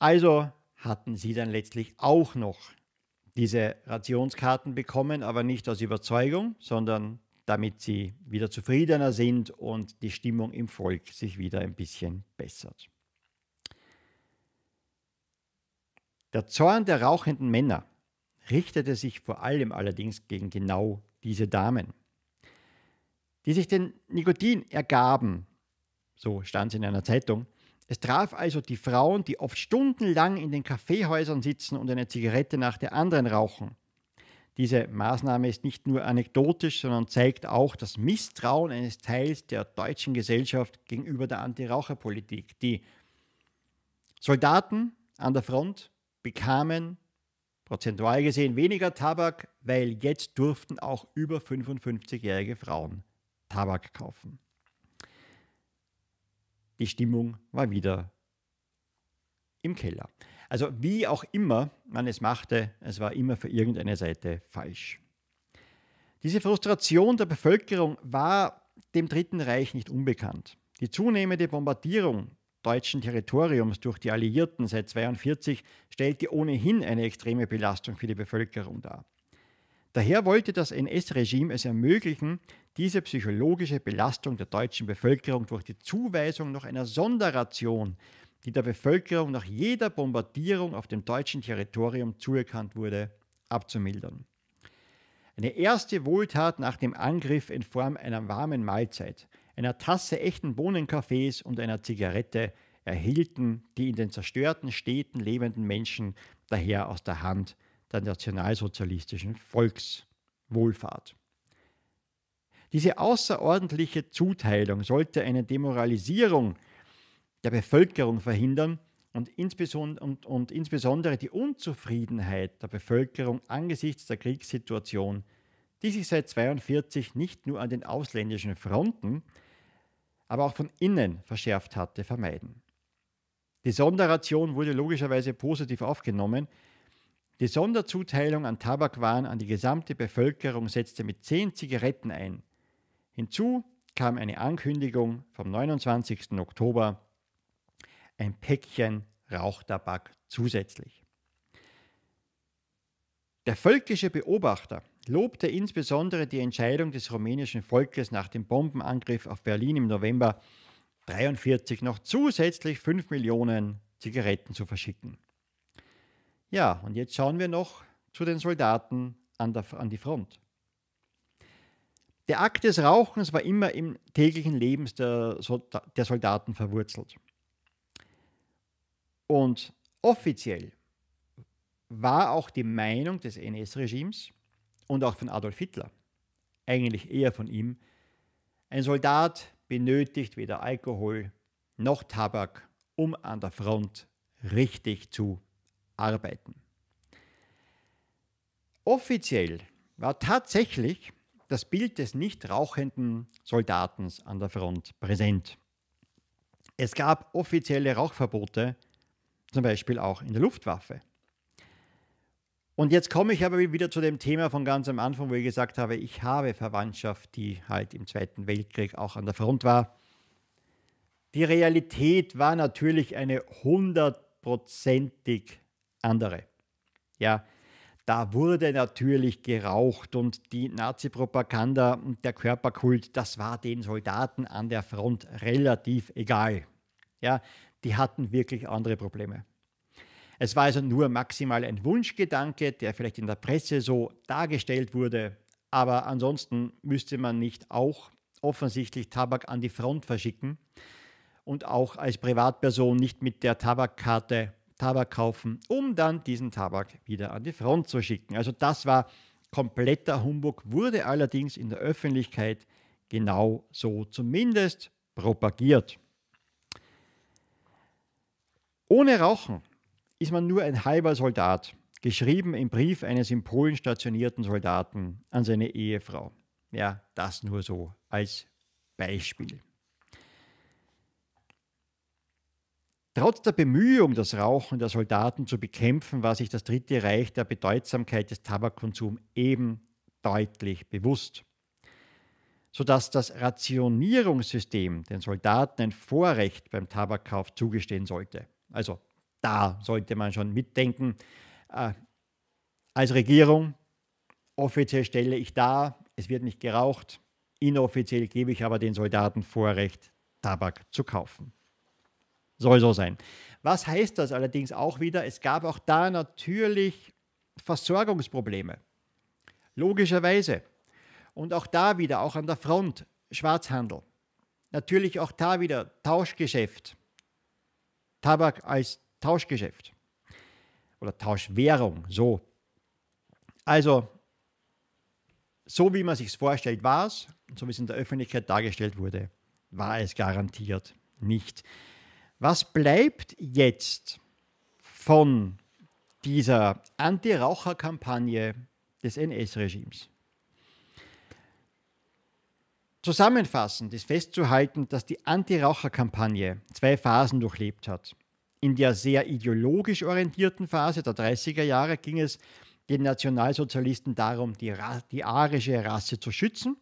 Also hatten sie dann letztlich auch noch diese Rationskarten bekommen, aber nicht aus Überzeugung, sondern damit sie wieder zufriedener sind und die Stimmung im Volk sich wieder ein bisschen bessert. Der Zorn der rauchenden Männer richtete sich vor allem allerdings gegen genau diese Damen, die sich den Nikotin ergaben, so stand es in einer Zeitung. Es traf also die Frauen, die oft stundenlang in den Kaffeehäusern sitzen und eine Zigarette nach der anderen rauchen diese Maßnahme ist nicht nur anekdotisch, sondern zeigt auch das Misstrauen eines Teils der deutschen Gesellschaft gegenüber der Anti-Raucher-Politik. Die Soldaten an der Front bekamen prozentual gesehen weniger Tabak, weil jetzt durften auch über 55-jährige Frauen Tabak kaufen. Die Stimmung war wieder im Keller. Also wie auch immer man es machte, es war immer für irgendeine Seite falsch. Diese Frustration der Bevölkerung war dem Dritten Reich nicht unbekannt. Die zunehmende Bombardierung deutschen Territoriums durch die Alliierten seit 1942 stellte ohnehin eine extreme Belastung für die Bevölkerung dar. Daher wollte das NS-Regime es ermöglichen, diese psychologische Belastung der deutschen Bevölkerung durch die Zuweisung noch einer Sonderration die der Bevölkerung nach jeder Bombardierung auf dem deutschen Territorium zuerkannt wurde, abzumildern. Eine erste Wohltat nach dem Angriff in Form einer warmen Mahlzeit, einer Tasse echten Bohnenkaffees und einer Zigarette erhielten die in den zerstörten Städten lebenden Menschen daher aus der Hand der nationalsozialistischen Volkswohlfahrt. Diese außerordentliche Zuteilung sollte eine Demoralisierung der Bevölkerung verhindern und insbesondere, und, und insbesondere die Unzufriedenheit der Bevölkerung angesichts der Kriegssituation, die sich seit 1942 nicht nur an den ausländischen Fronten, aber auch von innen verschärft hatte, vermeiden. Die Sonderration wurde logischerweise positiv aufgenommen. Die Sonderzuteilung an Tabakwaren an die gesamte Bevölkerung setzte mit zehn Zigaretten ein. Hinzu kam eine Ankündigung vom 29. Oktober ein Päckchen Rauchtabak zusätzlich. Der völkische Beobachter lobte insbesondere die Entscheidung des rumänischen Volkes nach dem Bombenangriff auf Berlin im November 1943 noch zusätzlich 5 Millionen Zigaretten zu verschicken. Ja, und jetzt schauen wir noch zu den Soldaten an, der, an die Front. Der Akt des Rauchens war immer im täglichen Leben der, der Soldaten verwurzelt. Und offiziell war auch die Meinung des NS-Regimes und auch von Adolf Hitler, eigentlich eher von ihm, ein Soldat benötigt weder Alkohol noch Tabak, um an der Front richtig zu arbeiten. Offiziell war tatsächlich das Bild des nicht rauchenden Soldaten an der Front präsent. Es gab offizielle Rauchverbote zum Beispiel auch in der Luftwaffe. Und jetzt komme ich aber wieder zu dem Thema von ganz am Anfang, wo ich gesagt habe, ich habe Verwandtschaft, die halt im Zweiten Weltkrieg auch an der Front war. Die Realität war natürlich eine hundertprozentig andere. Ja, da wurde natürlich geraucht und die Nazi-Propaganda und der Körperkult, das war den Soldaten an der Front relativ egal. Ja, die hatten wirklich andere Probleme. Es war also nur maximal ein Wunschgedanke, der vielleicht in der Presse so dargestellt wurde, aber ansonsten müsste man nicht auch offensichtlich Tabak an die Front verschicken und auch als Privatperson nicht mit der Tabakkarte Tabak kaufen, um dann diesen Tabak wieder an die Front zu schicken. Also das war kompletter Humbug, wurde allerdings in der Öffentlichkeit genau so zumindest propagiert. Ohne Rauchen ist man nur ein halber Soldat, geschrieben im Brief eines in Polen stationierten Soldaten an seine Ehefrau. Ja, das nur so als Beispiel. Trotz der Bemühung, das Rauchen der Soldaten zu bekämpfen, war sich das Dritte Reich der Bedeutsamkeit des Tabakkonsums eben deutlich bewusst, sodass das Rationierungssystem den Soldaten ein Vorrecht beim Tabakkauf zugestehen sollte. Also da sollte man schon mitdenken. Äh, als Regierung, offiziell stelle ich da, es wird nicht geraucht, inoffiziell gebe ich aber den Soldaten Vorrecht, Tabak zu kaufen. Soll so sein. Was heißt das allerdings auch wieder? Es gab auch da natürlich Versorgungsprobleme. Logischerweise. Und auch da wieder, auch an der Front, Schwarzhandel. Natürlich auch da wieder Tauschgeschäft. Tabak als Tauschgeschäft oder Tauschwährung, so. Also, so wie man sich es vorstellt, war es, so wie es in der Öffentlichkeit dargestellt wurde, war es garantiert nicht. Was bleibt jetzt von dieser Anti-Raucher-Kampagne des NS-Regimes? Zusammenfassend ist festzuhalten, dass die Anti-Raucher-Kampagne zwei Phasen durchlebt hat. In der sehr ideologisch orientierten Phase der 30er Jahre ging es den Nationalsozialisten darum, die, Ra die arische Rasse zu schützen.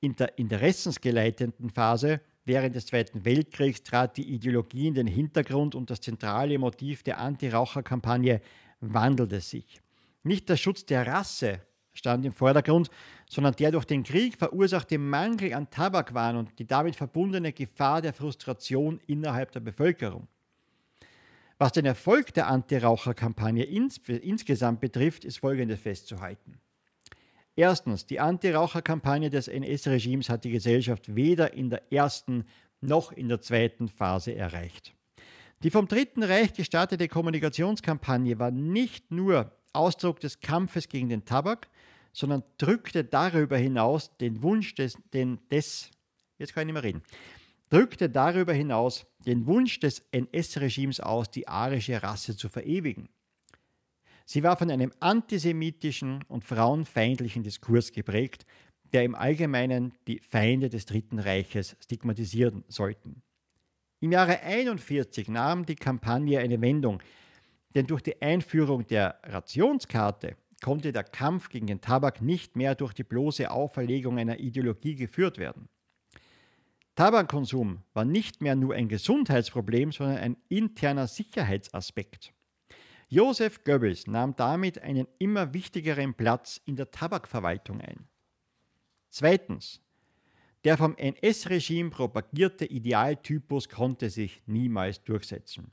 In der interessensgeleitenden Phase während des Zweiten Weltkriegs trat die Ideologie in den Hintergrund und das zentrale Motiv der Anti-Raucher-Kampagne wandelte sich. Nicht der Schutz der Rasse stand im Vordergrund, sondern der durch den Krieg verursachte Mangel an Tabakwaren und die damit verbundene Gefahr der Frustration innerhalb der Bevölkerung. Was den Erfolg der anti raucher ins insgesamt betrifft, ist Folgendes festzuhalten. Erstens, die anti raucher des NS-Regimes hat die Gesellschaft weder in der ersten noch in der zweiten Phase erreicht. Die vom Dritten Reich gestartete Kommunikationskampagne war nicht nur Ausdruck des Kampfes gegen den Tabak, sondern drückte darüber hinaus den Wunsch des, den, des jetzt kann ich nicht mehr reden, drückte darüber hinaus den Wunsch des NS-Regimes aus, die arische Rasse zu verewigen. Sie war von einem antisemitischen und frauenfeindlichen Diskurs geprägt, der im Allgemeinen die Feinde des Dritten Reiches stigmatisieren sollten. Im Jahre 1941 nahm die Kampagne eine Wendung, denn durch die Einführung der Rationskarte konnte der Kampf gegen den Tabak nicht mehr durch die bloße Auferlegung einer Ideologie geführt werden. Tabakkonsum war nicht mehr nur ein Gesundheitsproblem, sondern ein interner Sicherheitsaspekt. Joseph Goebbels nahm damit einen immer wichtigeren Platz in der Tabakverwaltung ein. Zweitens, der vom NS-Regime propagierte Idealtypus konnte sich niemals durchsetzen.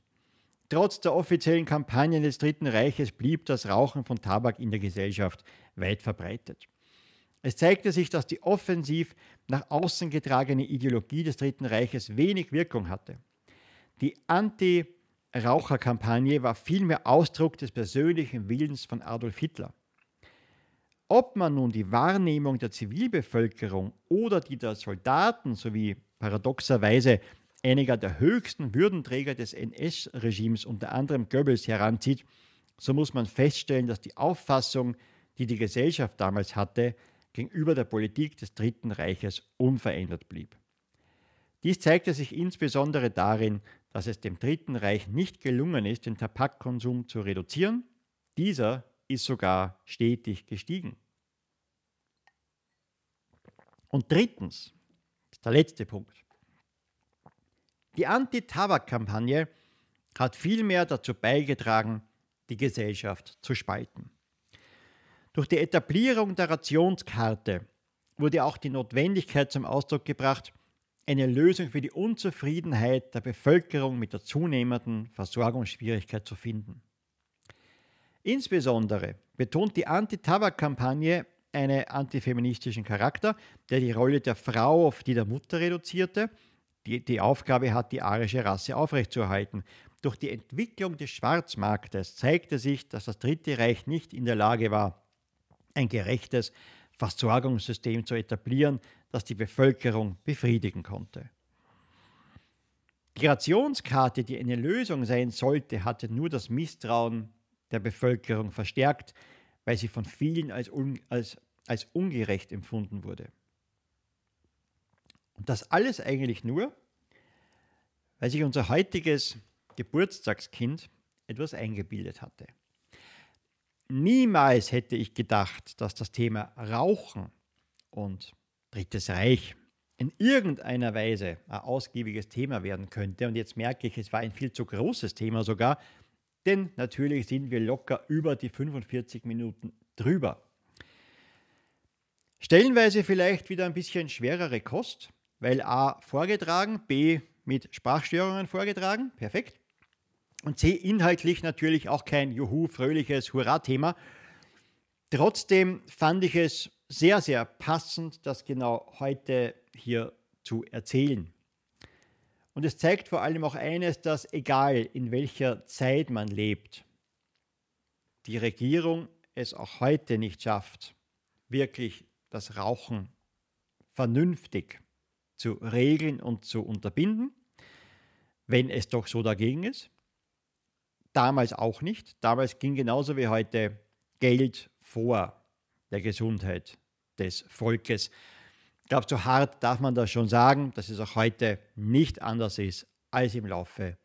Trotz der offiziellen Kampagnen des Dritten Reiches blieb das Rauchen von Tabak in der Gesellschaft weit verbreitet. Es zeigte sich, dass die offensiv nach außen getragene Ideologie des Dritten Reiches wenig Wirkung hatte. Die Anti-Raucher-Kampagne war vielmehr Ausdruck des persönlichen Willens von Adolf Hitler. Ob man nun die Wahrnehmung der Zivilbevölkerung oder die der Soldaten sowie paradoxerweise einiger der höchsten Würdenträger des NS-Regimes, unter anderem Goebbels, heranzieht, so muss man feststellen, dass die Auffassung, die die Gesellschaft damals hatte, gegenüber der Politik des Dritten Reiches unverändert blieb. Dies zeigte sich insbesondere darin, dass es dem Dritten Reich nicht gelungen ist, den Tabakkonsum zu reduzieren. Dieser ist sogar stetig gestiegen. Und drittens, das ist der letzte Punkt. Die Anti-Tabak-Kampagne hat vielmehr dazu beigetragen, die Gesellschaft zu spalten. Durch die Etablierung der Rationskarte wurde auch die Notwendigkeit zum Ausdruck gebracht, eine Lösung für die Unzufriedenheit der Bevölkerung mit der zunehmenden Versorgungsschwierigkeit zu finden. Insbesondere betont die Anti-Tabak-Kampagne einen antifeministischen Charakter, der die Rolle der Frau auf die der Mutter reduzierte die die Aufgabe hat, die arische Rasse aufrechtzuerhalten. Durch die Entwicklung des Schwarzmarktes zeigte sich, dass das Dritte Reich nicht in der Lage war, ein gerechtes Versorgungssystem zu etablieren, das die Bevölkerung befriedigen konnte. Die Rationskarte, die eine Lösung sein sollte, hatte nur das Misstrauen der Bevölkerung verstärkt, weil sie von vielen als, un als, als ungerecht empfunden wurde. Und das alles eigentlich nur, weil sich unser heutiges Geburtstagskind etwas eingebildet hatte. Niemals hätte ich gedacht, dass das Thema Rauchen und Drittes Reich in irgendeiner Weise ein ausgiebiges Thema werden könnte. Und jetzt merke ich, es war ein viel zu großes Thema sogar, denn natürlich sind wir locker über die 45 Minuten drüber. Stellenweise vielleicht wieder ein bisschen schwerere Kost, weil A vorgetragen, B mit Sprachstörungen vorgetragen, perfekt. Und C inhaltlich natürlich auch kein Juhu, fröhliches Hurra-Thema. Trotzdem fand ich es sehr, sehr passend, das genau heute hier zu erzählen. Und es zeigt vor allem auch eines, dass egal in welcher Zeit man lebt, die Regierung es auch heute nicht schafft, wirklich das Rauchen vernünftig zu regeln und zu unterbinden, wenn es doch so dagegen ist. Damals auch nicht. Damals ging genauso wie heute Geld vor der Gesundheit des Volkes. Ich glaube, so hart darf man das schon sagen, dass es auch heute nicht anders ist als im Laufe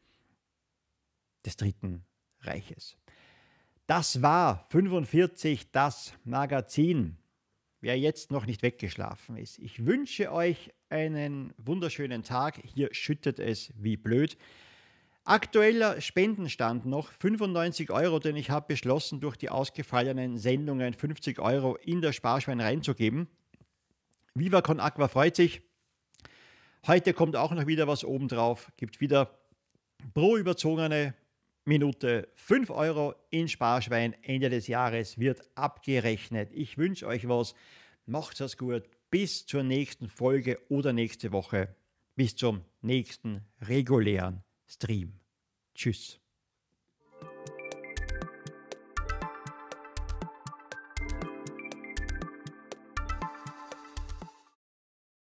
des Dritten Reiches. Das war 45 das Magazin. Wer jetzt noch nicht weggeschlafen ist, ich wünsche euch einen wunderschönen Tag. Hier schüttet es wie blöd. Aktueller Spendenstand noch 95 Euro, denn ich habe beschlossen, durch die ausgefallenen Sendungen 50 Euro in das Sparschwein reinzugeben. Viva Con Aqua freut sich. Heute kommt auch noch wieder was obendrauf. Gibt wieder pro überzogene Minute 5 Euro in Sparschwein. Ende des Jahres wird abgerechnet. Ich wünsche euch was. Macht's es gut bis zur nächsten Folge oder nächste Woche. Bis zum nächsten regulären Stream. Tschüss.